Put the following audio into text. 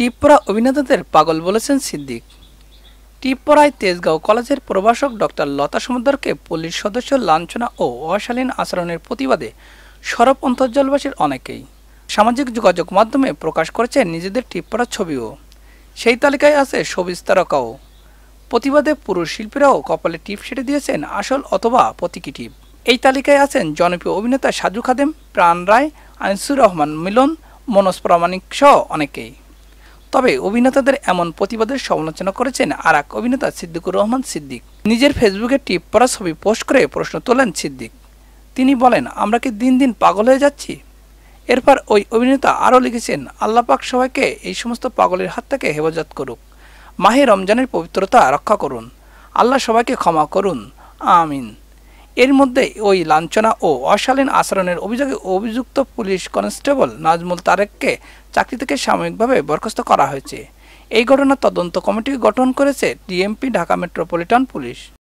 টিপরা অভিনেতাদের পাগল বলেছেন সিদ্দিক টিপরায় তেজগাঁও কলেজের প্রভাষক ডক্টর লতা সমুদ্রকে পুলিশ সদস্য লাঞ্ছনা ও অশালীন আচরণের প্রতিবাদে সরব অন্তর্জলবাসীর অনেকেই সামাজিক যোগাযোগ মাধ্যমে প্রকাশ করেছে নিজেদের টিপরা ছবিও সেই তালিকায় আছে সবিজ তারকাও প্রতিবাদে পুরুষ শিল্পীরাও কপালে টিপ সেটে দিয়েছেন আসল অথবা প্রতীকী টিপ এই তালিকায় আছেন জনপ্রিয় অভিনেতা সাজু খাদেম প্রাণ রায় আনিসুর রহমান মিলন মনোজ প্রামাণিক সহ অনেকেই তবে অভিনেতাদের এমন প্রতিবাদের সমালোচনা করেছেন আর এক অভিনেতা সিদ্দিকুর রহমান সিদ্দিক নিজের ফেসবুকে টিপ পরা ছবি পোস্ট করে প্রশ্ন তোলেন সিদ্দিক তিনি বলেন আমরা কি দিন দিন পাগল হয়ে যাচ্ছি এরপর ওই অভিনেতা আরও লিখেছেন আল্লাপাক সবাইকে এই সমস্ত পাগলের হাত থেকে হেফাজত করুক মাহে রমজানের পবিত্রতা রক্ষা করুন আল্লাহ সবাইকে ক্ষমা করুন আমিন এর মধ্যে ওই লাঞ্ছনা ও অশালীন আচরণের অভিযোগে অভিযুক্ত পুলিশ কনস্টেবল নাজমুল তারেককে চাকরি থেকে সাময়িকভাবে বরখাস্ত করা হয়েছে এই ঘটনার তদন্ত কমিটি গঠন করেছে ডিএমপি ঢাকা মেট্রোপলিটন পুলিশ